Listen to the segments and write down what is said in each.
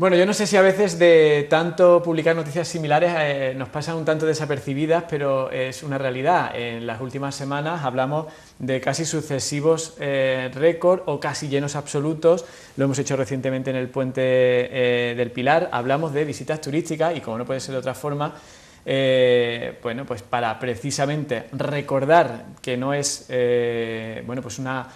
Bueno, yo no sé si a veces de tanto publicar noticias similares eh, nos pasan un tanto desapercibidas, pero es una realidad. En las últimas semanas hablamos de casi sucesivos eh, récords o casi llenos absolutos. Lo hemos hecho recientemente en el puente eh, del Pilar. Hablamos de visitas turísticas y como no puede ser de otra forma, bueno, pues para precisamente recordar que no es, bueno, pues una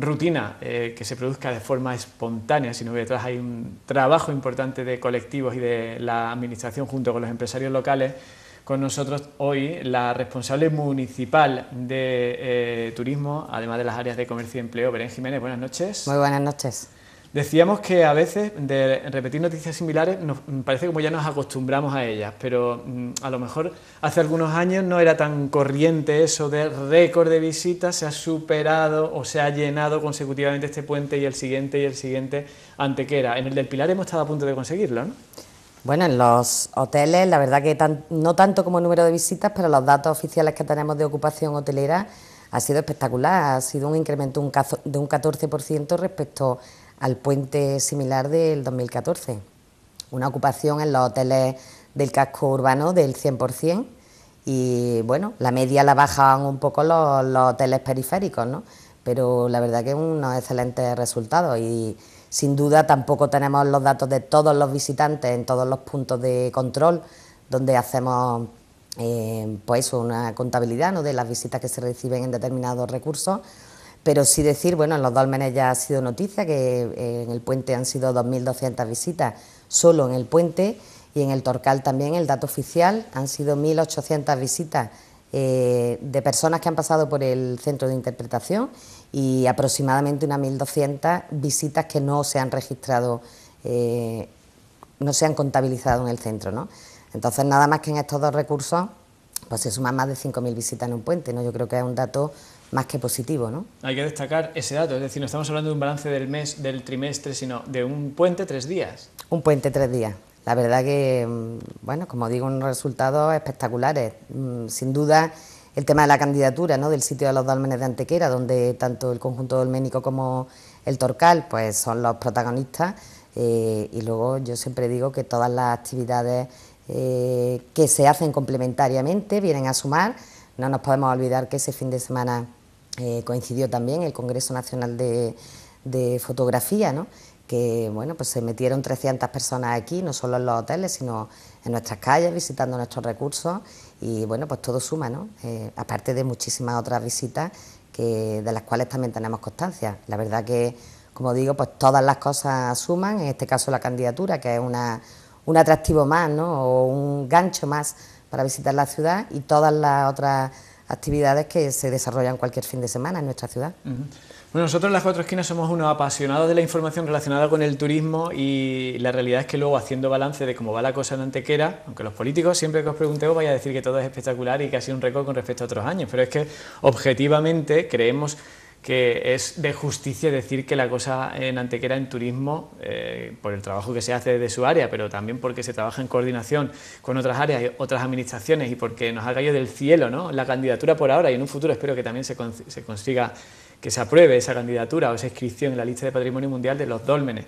rutina eh, que se produzca de forma espontánea, sino que detrás hay un trabajo importante de colectivos y de la administración junto con los empresarios locales. Con nosotros hoy la responsable municipal de eh, turismo, además de las áreas de comercio y empleo, Beren Jiménez. Buenas noches. Muy buenas noches. Decíamos que a veces de repetir noticias similares nos mm, parece como ya nos acostumbramos a ellas, pero mm, a lo mejor hace algunos años no era tan corriente eso de récord de visitas, se ha superado o se ha llenado consecutivamente este puente y el siguiente y el siguiente antequera. En el del Pilar hemos estado a punto de conseguirlo, ¿no? Bueno, en los hoteles, la verdad que no tanto como número de visitas, pero los datos oficiales que tenemos de ocupación hotelera ha sido espectacular, ha sido un incremento de un 14% respecto al puente similar del 2014. Una ocupación en los hoteles del casco urbano del 100% y bueno, la media la bajan un poco los, hoteles periféricos, ¿no? pero la verdad que unos excelentes resultados y sin duda tampoco tenemos los datos de todos los visitantes en todos los puntos de control donde hacemos eh, pues una contabilidad ¿no? de las visitas que se reciben en determinados recursos pero sí decir, bueno, en los dolmenes ya ha sido noticia que eh, en el puente han sido 2.200 visitas solo en el puente y en el Torcal también, el dato oficial, han sido 1.800 visitas eh, de personas que han pasado por el centro de interpretación y aproximadamente unas 1.200 visitas que no se han registrado, eh, no se han contabilizado en el centro. Entonces, nada más que en estos dos recursos ...pues se suman más de 5.000 visitas en un puente, ¿no? Yo creo que es un dato más que positivo, ¿no? Hay que destacar ese dato, es decir, no estamos hablando de un balance del mes, del trimestre, sino de un puente tres días. Un puente tres días. La verdad que, mm, bueno, como digo, unos resultados espectaculares. Mm, sin duda, el tema de la candidatura, Del sitio de los dolmenes de Antequera, donde tanto el conjunto dolménico como el Torcal, pues son los protagonistas. Eh, y luego yo siempre digo que todas las actividades eh, que se hacen complementariamente, vienen a sumar. No nos podemos olvidar que ese fin de semana eh, coincidió también el Congreso Nacional de, de Fotografía, ¿no? que bueno, pues se metieron 300 personas aquí, no solo en los hoteles, sino en nuestras calles, visitando nuestros recursos y bueno, pues todo suma, ¿no? Eh, aparte de muchísimas otras visitas que, de las cuales también tenemos constancia. La verdad que, como digo, pues todas las cosas suman, en este caso la candidatura, que es una un atractivo más, ¿no? O un gancho más para visitar la ciudad y todas las otras actividades que se desarrollan cualquier fin de semana en nuestra ciudad. Bueno, nosotros en las cuatro esquinas somos unos apasionados de la información relacionada con el turismo y la realidad es que luego haciendo balance de cómo va la cosa en Antequera, aunque los políticos siempre que os ...os vaya a decir que todo es espectacular y que ha sido un récord con respecto a otros años, pero es que objetivamente creemos que es de justicia decir que la cosa en Antequera en turismo, eh, por el trabajo que se hace de su área, pero también porque se trabaja en coordinación con otras áreas y otras administraciones y porque nos ha caído del cielo ¿no? la candidatura por ahora y en un futuro espero que también se, se consiga que se apruebe esa candidatura o esa inscripción en la lista de patrimonio mundial de los dólmenes.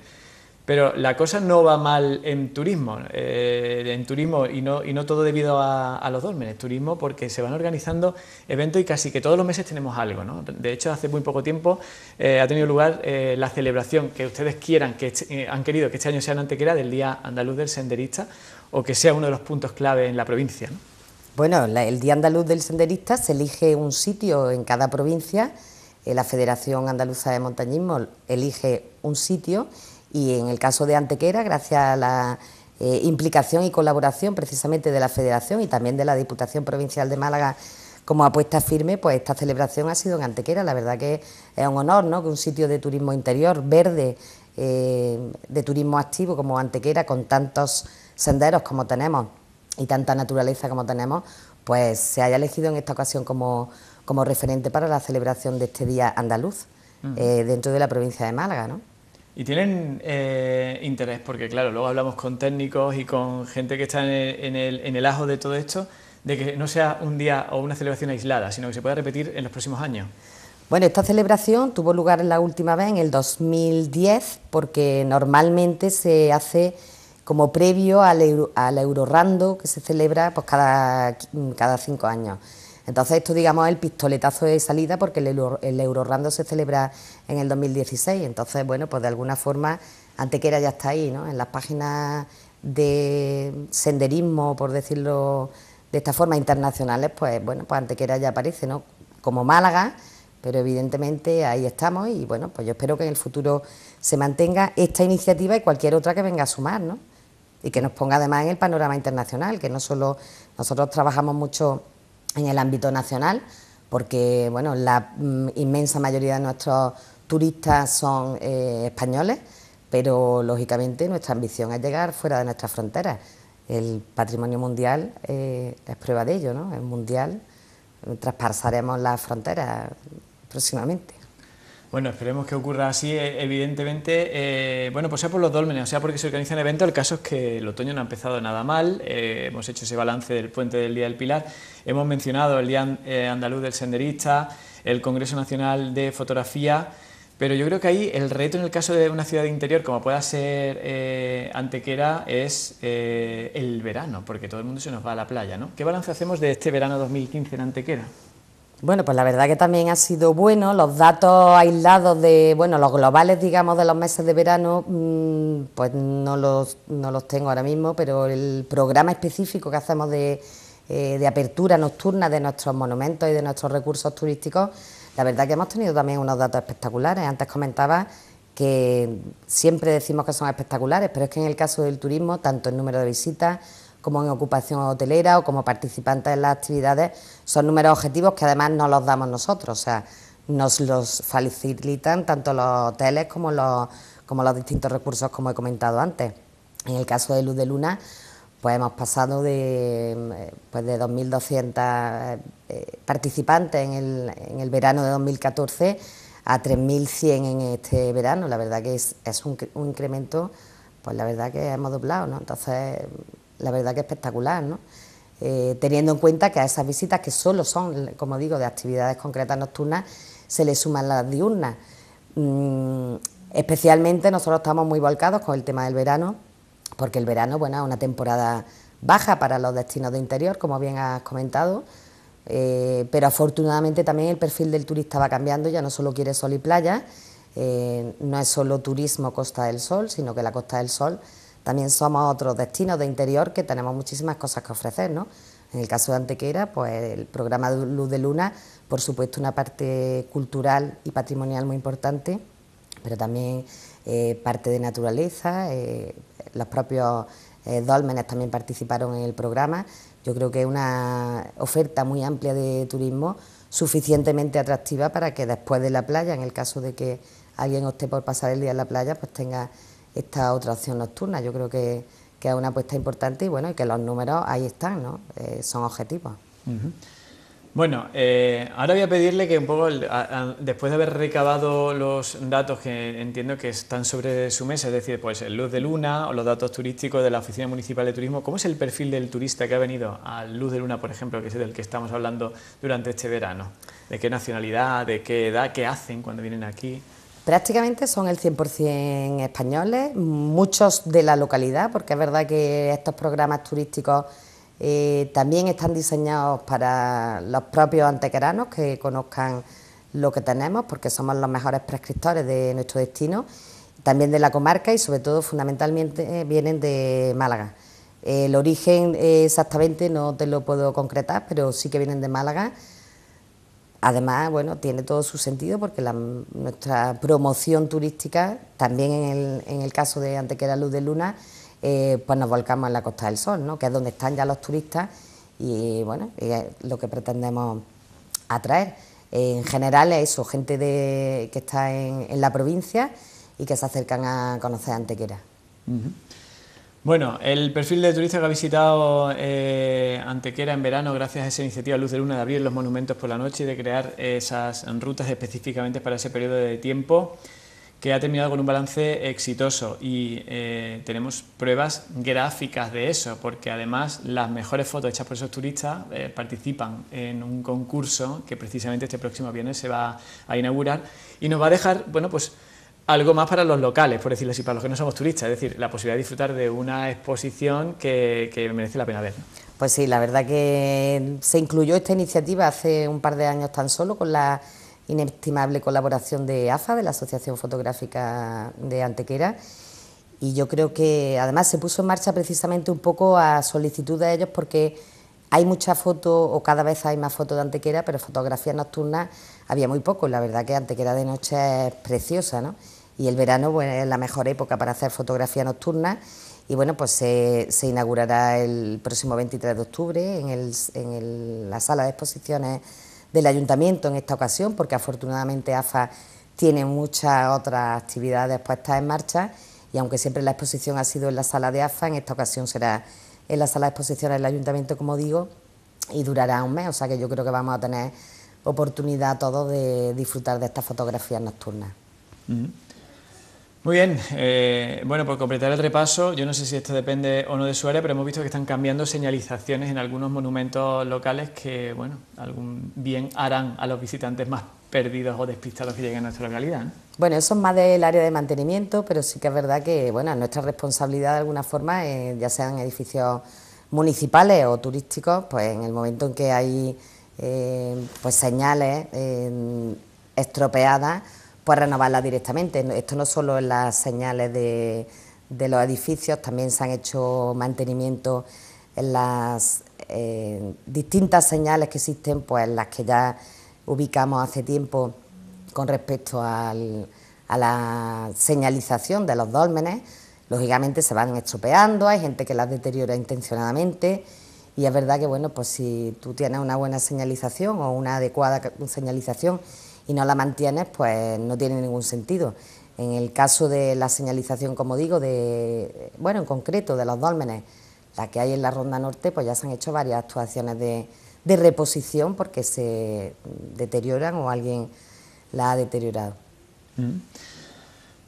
Pero la cosa no va mal en turismo, eh, en turismo y no, todo debido a, los dólmenes, turismo porque se van organizando eventos y casi que todos los meses tenemos algo. ¿no? De hecho, hace muy poco tiempo eh, ha tenido lugar eh, la celebración que ustedes quieran, que este, han querido que este año sea en Antequera, del Día Andaluz del Senderista o que sea uno de los puntos clave en la provincia. ¿no? Bueno, el Día Andaluz del Senderista se elige un sitio en cada provincia, la Federación Andaluza de Montañismo elige un sitio y en el caso de Antequera, gracias a la eh, implicación y colaboración precisamente de la Federación y también de la Diputación Provincial de Málaga como apuesta firme, pues esta celebración ha sido en Antequera. La verdad que es un honor ¿no? que un sitio de turismo interior verde, eh, de turismo activo como Antequera, con tantos senderos como tenemos y tanta naturaleza como tenemos, pues se haya elegido en esta ocasión como, como referente para la celebración de este Día Andaluz eh, dentro de la provincia de Málaga. ¿no? Y tienen eh, interés, porque claro, luego hablamos con técnicos y con gente que está en el, ajo de todo esto, de que no sea un día o una celebración aislada, sino que se pueda repetir en los próximos años. Bueno, esta celebración tuvo lugar la última vez en el 2010, porque normalmente se hace como previo al, al Eurorando, que se celebra pues, cada cinco años. Entonces esto, digamos, el pistoletazo de salida porque el, el Eurorando se celebra en el 2016. Entonces, bueno, pues de alguna forma, Antequera ya está ahí, ¿no? En las páginas de senderismo, por decirlo de esta forma, internacionales, pues bueno, pues Antequera ya aparece, ¿no? Como Málaga, pero evidentemente ahí estamos y bueno, pues yo espero que en el futuro se mantenga esta iniciativa y cualquier otra que venga a sumar, ¿no? Y que nos ponga además en el panorama internacional, que no solo nosotros trabajamos mucho en el ámbito nacional, porque bueno, la mm, inmensa mayoría de nuestros turistas son eh, españoles, pero lógicamente nuestra ambición es llegar fuera de nuestras fronteras. El patrimonio mundial eh, es prueba de ello, ¿no? Es mundial, traspasaremos las fronteras próximamente. Bueno, esperemos que ocurra así. E, evidentemente, eh, bueno, pues sea por los dólmenes, o sea porque se organizan evento. el caso es que el otoño no ha empezado nada mal. Eh, hemos hecho ese balance del puente del Día del Pilar. Hemos mencionado el Día eh, Andaluz del Senderista, el Congreso Nacional de Fotografía. Pero yo creo que ahí el reto en el caso de una ciudad interior como pueda ser Antequera es el verano, porque todo el mundo se nos va a la playa, ¿no? ¿Qué balance hacemos de este verano 2015 en Antequera? Bueno, pues la verdad que también ha sido bueno. Los datos aislados de, bueno, los globales, digamos, de los meses de verano, mm, pues no los, no los tengo ahora mismo, pero el programa específico que hacemos eh, de apertura nocturna de nuestros monumentos y de nuestros recursos turísticos, la verdad que hemos tenido también unos datos espectaculares. Antes comentaba que siempre decimos que son espectaculares, pero es que en el caso del turismo, tanto el número de visitas, como en ocupación hotelera o como participantes en las actividades, son números objetivos que además no los damos nosotros, o sea, nos los facilitan tanto los hoteles como los, como los distintos recursos como he comentado antes. En el caso de Luz de Luna, pues hemos pasado de, pues de 2.200 eh, participantes en el, en el, verano de 2014 a 3.100 en este verano. La verdad que es, un, un, incremento, pues la verdad que hemos doblado, ¿no? Entonces la verdad que espectacular, ¿no? Eh, teniendo en cuenta que a esas visitas, que solo son, como digo, de actividades concretas nocturnas, se le suman las diurnas. Mm, especialmente nosotros estamos muy volcados con el tema del verano, porque el verano, bueno, es una temporada baja para los destinos de interior, como bien has comentado, eh, pero afortunadamente también el perfil del turista va cambiando, ya no solo quiere sol y playa, eh, no es solo turismo Costa del Sol, sino que la Costa del Sol también somos otros destinos de interior que tenemos muchísimas cosas que ofrecer, ¿no? En el caso de Antequera, pues el programa Luz de Luna, por supuesto una parte cultural y patrimonial muy importante, pero también eh, parte de naturaleza, eh, los propios dolmenes eh, dólmenes también participaron en el programa. Yo creo que es una oferta muy amplia de turismo, suficientemente atractiva para que después de la playa, en el caso de que alguien opte por pasar el día en la playa, pues tenga esta otra opción nocturna. Yo creo que, es una apuesta importante y bueno, y que los números ahí están, ¿no? Eh, son objetivos. Bueno, eh, ahora voy a pedirle que un poco, después de haber recabado los datos que entiendo que están sobre su mesa, es decir, pues Luz de Luna o los datos turísticos de la Oficina Municipal de Turismo, ¿cómo es el perfil del turista que ha venido a Luz de Luna, por ejemplo, que es del que estamos hablando durante este verano? ¿De qué nacionalidad, de qué edad, qué hacen cuando vienen aquí? Prácticamente son el 100% españoles, muchos de la localidad, porque es verdad que estos programas turísticos eh, también están diseñados para los propios antequeranos que conozcan lo que tenemos, porque somos los mejores prescriptores de nuestro destino, también de la comarca y sobre todo fundamentalmente eh, vienen de Málaga. el origen eh, exactamente no te lo puedo concretar, pero sí que vienen de Málaga Además, bueno, tiene todo su sentido porque nuestra promoción turística, también en el, caso de Antequera Luz de Luna, eh, pues nos volcamos en la Costa del Sol, ¿no? que es donde están ya los turistas y bueno, es lo que pretendemos atraer. en general es eso, gente que está en, la provincia y que se acercan a conocer Antequera. Bueno, el perfil de turista que ha visitado eh, Antequera en verano, gracias a esa iniciativa Luz de Luna de abrir los monumentos por la noche y de crear esas rutas específicamente para ese periodo de tiempo, que ha terminado con un balance exitoso y eh, tenemos pruebas gráficas de eso, porque además las mejores fotos hechas por esos turistas eh, participan en un concurso que precisamente este próximo viernes se va a inaugurar y nos va a dejar, bueno, pues algo más para los locales, por decirlo así, para los que no somos turistas, es decir, la posibilidad de disfrutar de una exposición que, merece la pena ver. Pues sí, la verdad que se incluyó esta iniciativa hace un par de años tan solo con la inestimable colaboración de AFA, de la Asociación Fotográfica de Antequera, y yo creo que además se puso en marcha precisamente un poco a solicitud de ellos porque hay mucha foto o cada vez hay más fotos de Antequera, pero fotografías nocturnas había muy poco. La verdad que Antequera de noche es preciosa, ¿no? y el verano pues, es la mejor época para hacer fotografía nocturna y bueno, pues se, inaugurará el próximo 23 de octubre en, la sala de exposiciones del ayuntamiento en esta ocasión, porque afortunadamente AFA tiene muchas otras actividades puestas en marcha y aunque siempre la exposición ha sido en la sala de AFA, en esta ocasión será en la sala de exposiciones del ayuntamiento, como digo, y durará un mes, o sea que yo creo que vamos a tener oportunidad todos de disfrutar de estas fotografías nocturnas. Muy bien, eh, bueno, por completar el repaso, yo no sé si esto depende o no de su área, pero hemos visto que están cambiando señalizaciones en algunos monumentos locales que, bueno, algún bien harán a los visitantes más perdidos o despistados que lleguen a nuestra localidad. Bueno, eso es más del área de mantenimiento, pero sí que es verdad que, bueno, nuestra responsabilidad de alguna forma, eh, ya sean edificios municipales o turísticos, pues en el momento en que hay eh, pues señales estropeadas, pues renovarla directamente. Esto no solo en las señales de, de los edificios, también se han hecho mantenimiento en las eh, distintas señales que existen, pues las que ya ubicamos hace tiempo con respecto a la señalización de los dólmenes. Lógicamente se van estropeando, hay gente que las deteriora intencionadamente y es verdad que bueno, pues si tú tienes una buena señalización o una adecuada señalización y no la mantienes, pues no tiene ningún sentido. En el caso de la señalización, como digo, de, bueno, en concreto de los dólmenes, la que hay en la Ronda Norte, pues ya se han hecho varias actuaciones de, reposición porque se deterioran o alguien la ha deteriorado. Mm.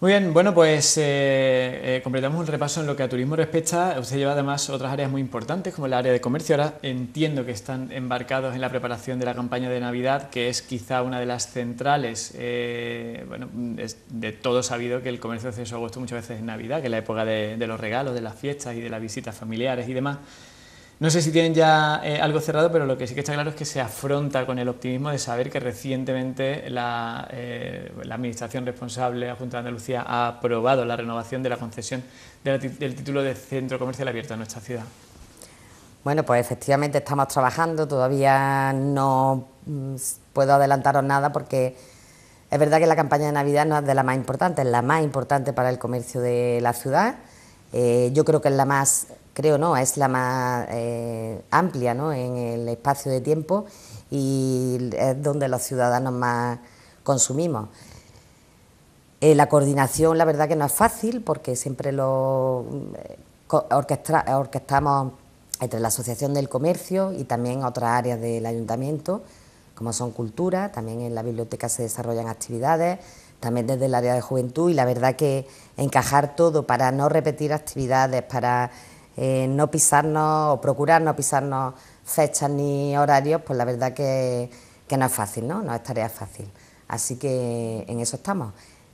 Muy bien, bueno, pues eh, eh, completamos un repaso en lo que a turismo respecta. Usted lleva además otras áreas muy importantes, como la área de comercio. Ahora entiendo que están embarcados en la preparación de la campaña de Navidad, que es quizá una de las centrales. Eh, bueno, es de todo sabido que el comercio de acceso agosto muchas veces es Navidad, que es la época de, de los regalos, de las fiestas y de las visitas familiares y demás. No sé si tienen ya eh, algo cerrado, pero lo que sí que está claro es que se afronta con el optimismo de saber que recientemente la, eh, Administración responsable, la Junta de Andalucía, ha aprobado la renovación de la concesión del título de centro comercial abierto a nuestra ciudad. Bueno, pues efectivamente estamos trabajando, todavía no mm, puedo adelantaros nada porque es verdad que la campaña de Navidad no es de la más importante, es la más importante para el comercio de la ciudad. Eh, yo creo que es la más creo, ¿no? Es la más eh, amplia, En el espacio de tiempo y es donde los ciudadanos más consumimos. Eh, la coordinación, la verdad que no es fácil porque siempre lo mm, orquestamos entre la Asociación del Comercio y también otras áreas del ayuntamiento, como son cultura, también en la biblioteca se desarrollan actividades, también desde el área de juventud y la verdad que encajar todo para no repetir actividades, para eh, no pisarnos o procurar no pisarnos fechas ni horarios, pues la verdad que, no es fácil, ¿no? No es tarea fácil. Así que en eso estamos.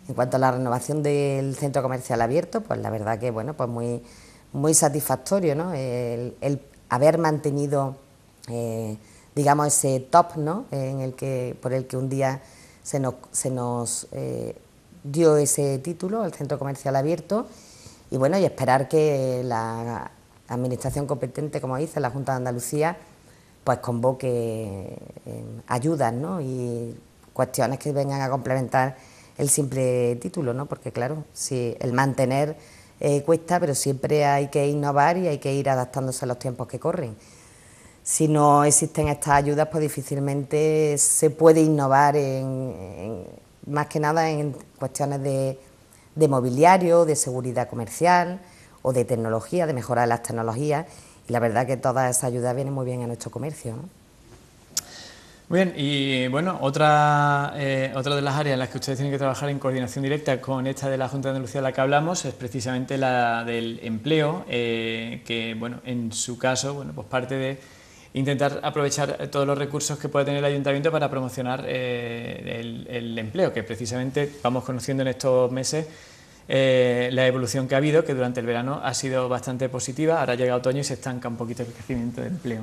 En cuanto a la renovación del centro comercial abierto, pues la verdad que bueno, pues muy, satisfactorio, ¿no? El, haber mantenido, eh, digamos, ese top, ¿no? En el que, por el que un día se nos, eh, dio ese título, el centro comercial abierto, y bueno, y esperar que la administración competente, como dice, la Junta de Andalucía, pues convoque em, ayudas ¿no? y cuestiones que vengan a complementar el simple título, ¿no? porque claro, si el mantener eh, cuesta, pero siempre hay que innovar y hay que ir adaptándose a los tiempos que corren. Si no existen estas ayudas, pues difícilmente se puede innovar más que nada en cuestiones de de mobiliario, de seguridad comercial o de tecnología, de mejorar las tecnologías. Y la verdad que toda esa ayuda viene muy bien a nuestro comercio. bien, y bueno, otra, eh, otra de las áreas en las que ustedes tienen que trabajar en coordinación directa con esta de la Junta de Andalucía de la que hablamos es precisamente la del empleo, eh, que bueno, en su caso, bueno, pues parte de intentar aprovechar todos los recursos que puede tener el ayuntamiento para promocionar eh, el empleo, que precisamente vamos conociendo en estos meses eh, la evolución que ha habido, que durante el verano ha sido bastante positiva, ahora llega otoño y se estanca un poquito el crecimiento de empleo.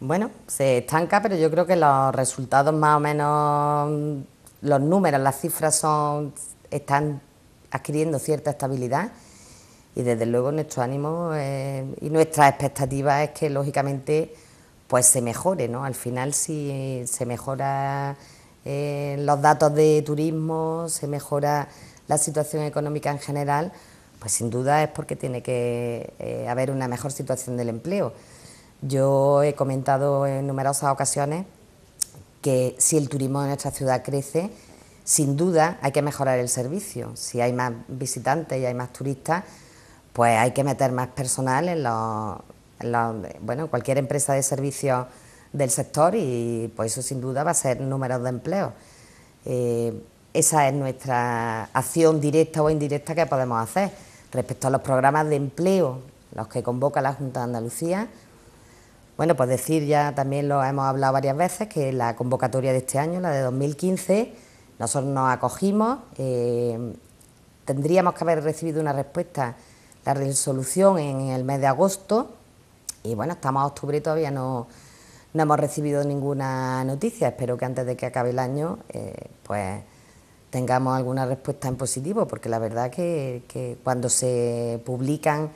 Bueno, se estanca, pero yo creo que los resultados más o menos, los números, las cifras son, están adquiriendo cierta estabilidad y desde luego nuestro ánimo eh, y nuestra expectativa es que lógicamente pues se mejore, ¿no? Al final si se mejora eh, los datos de turismo, se mejora la situación económica en general, pues sin duda es porque tiene que eh, haber una mejor situación del empleo. Yo he comentado en numerosas ocasiones que si el turismo en nuestra ciudad crece, sin duda hay que mejorar el servicio. Si hay más visitantes y hay más turistas, pues hay que meter más personal en, los, en bueno, cualquier empresa de servicios del sector y pues eso sin duda va a ser números de empleo. Eh, esa es nuestra acción directa o indirecta que podemos hacer. Respecto a los programas de empleo, los que convoca la Junta de Andalucía, bueno, pues decir ya también lo hemos hablado varias veces, que la convocatoria de este año, la de 2015, nosotros nos acogimos, eh, tendríamos que haber recibido una respuesta, la resolución en el mes de agosto, y bueno, estamos a octubre y todavía no, no hemos recibido ninguna noticia, espero que antes de que acabe el año, eh, pues tengamos alguna respuesta en positivo, porque la verdad que, cuando se publican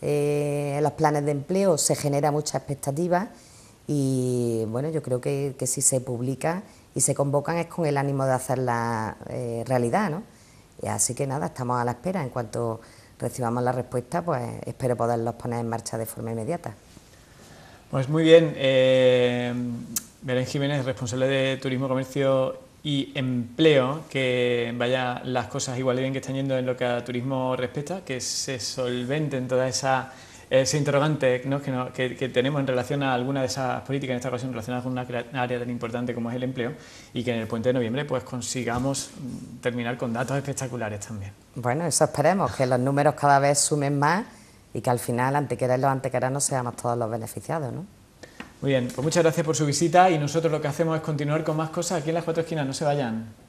eh, los planes de empleo se genera mucha expectativa y bueno, yo creo que, si se publica y se convocan es con el ánimo de hacerla eh, realidad, ¿no? así que nada, estamos a la espera. En cuanto recibamos la respuesta, pues espero poderlos poner en marcha de forma inmediata. Pues muy bien. Eh, Belén Jiménez, responsable de Turismo, Comercio y empleo, que vaya las cosas igual bien que están yendo en lo que a turismo respecta, que se solventen todas esas ese interrogante Que, tenemos en relación a alguna de esas políticas, en esta ocasión relacionadas con una área tan importante como es el empleo, y que en el puente de noviembre pues consigamos mm, terminar con datos espectaculares también. Bueno, eso esperemos, que los números cada vez sumen más y que al final, los no seamos todos los beneficiados, ¿no? Muy bien, pues muchas gracias por su visita y nosotros lo que hacemos es continuar con más cosas aquí en las cuatro esquinas, no se vayan.